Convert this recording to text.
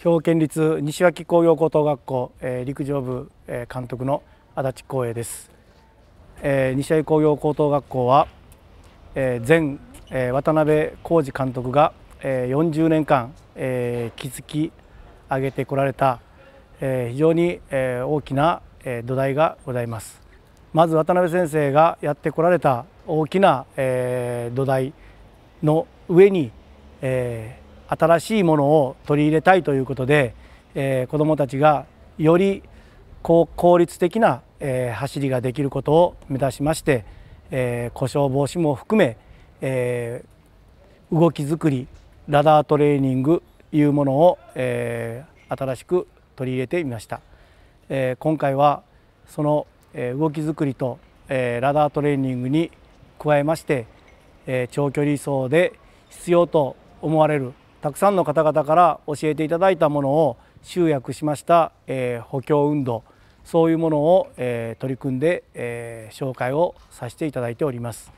兵庫県立西脇工業高等学校、えー、陸上部、えー、監督の足立光栄です、えー、西脇工業高等学校は、えー、前、えー、渡辺浩二監督が、えー、40年間、えー、築き上げてこられた、えー、非常に、えー、大きな、えー、土台がございますまず渡辺先生がやってこられた大きな、えー、土台の上に、えー、新しいものを取り入れたいということで、えー、子どもたちがより効率的な、えー、走りができることを目指しまして、えー、故障防止も含め、えー、動き作りラダートレーニングいうものを、えー、新しく取り入れてみました、えー、今回はその、えー、動き作りと、えー、ラダートレーニングに加えまして、えー、長距離走で必要と思われるたくさんの方々から教えていただいたものを集約しました、えー、補強運動そういうものを、えー、取り組んで、えー、紹介をさせていただいております。